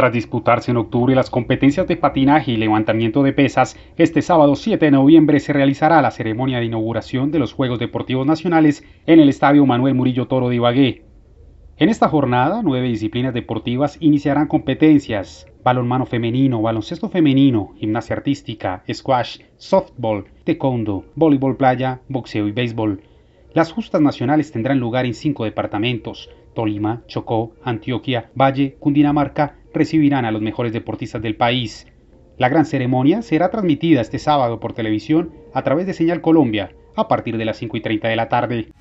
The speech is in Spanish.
Tras disputarse en octubre las competencias de patinaje y levantamiento de pesas, este sábado 7 de noviembre se realizará la ceremonia de inauguración de los Juegos Deportivos Nacionales en el Estadio Manuel Murillo Toro de Ibagué. En esta jornada, nueve disciplinas deportivas iniciarán competencias. Balonmano femenino, baloncesto femenino, gimnasia artística, squash, softball, taekwondo, voleibol playa, boxeo y béisbol. Las justas nacionales tendrán lugar en cinco departamentos, Tolima, Chocó, Antioquia, Valle, Cundinamarca, recibirán a los mejores deportistas del país. La gran ceremonia será transmitida este sábado por televisión a través de Señal Colombia a partir de las 5 y de la tarde.